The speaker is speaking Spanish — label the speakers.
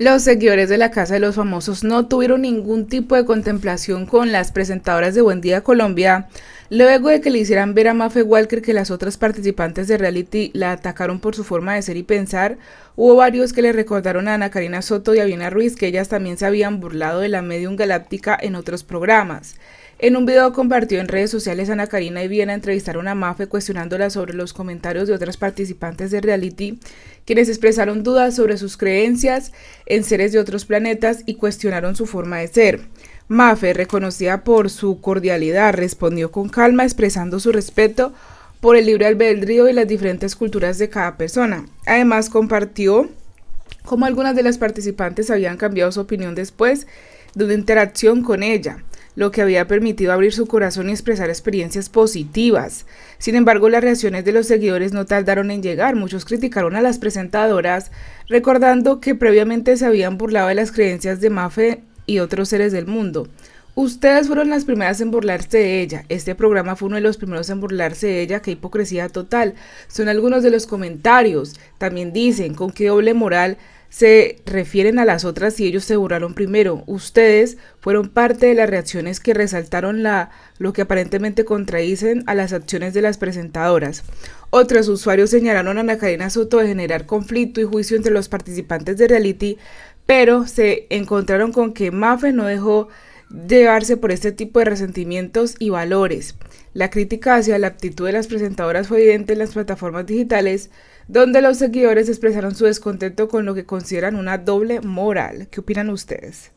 Speaker 1: Los seguidores de la Casa de los Famosos no tuvieron ningún tipo de contemplación con las presentadoras de Buen Día Colombia, luego de que le hicieran ver a Mafe Walker que las otras participantes de reality la atacaron por su forma de ser y pensar, hubo varios que le recordaron a Ana Karina Soto y a Viena Ruiz que ellas también se habían burlado de la medium galáctica en otros programas. En un video compartido en redes sociales, Ana Karina y Viena entrevistaron a Mafe cuestionándola sobre los comentarios de otras participantes de reality, quienes expresaron dudas sobre sus creencias en seres de otros planetas y cuestionaron su forma de ser. Mafe, reconocida por su cordialidad, respondió con calma expresando su respeto por el libre albedrío y las diferentes culturas de cada persona. Además compartió cómo algunas de las participantes habían cambiado su opinión después de una interacción con ella lo que había permitido abrir su corazón y expresar experiencias positivas. Sin embargo, las reacciones de los seguidores no tardaron en llegar. Muchos criticaron a las presentadoras, recordando que previamente se habían burlado de las creencias de Mafe y otros seres del mundo. Ustedes fueron las primeras en burlarse de ella. Este programa fue uno de los primeros en burlarse de ella. Qué hipocresía total. Son algunos de los comentarios. También dicen con qué doble moral se refieren a las otras si ellos se burlaron primero. Ustedes fueron parte de las reacciones que resaltaron la, lo que aparentemente contradicen a las acciones de las presentadoras. Otros usuarios señalaron a Ana Karina Soto de generar conflicto y juicio entre los participantes de reality, pero se encontraron con que Mafe no dejó llevarse por este tipo de resentimientos y valores. La crítica hacia la actitud de las presentadoras fue evidente en las plataformas digitales, donde los seguidores expresaron su descontento con lo que consideran una doble moral. ¿Qué opinan ustedes?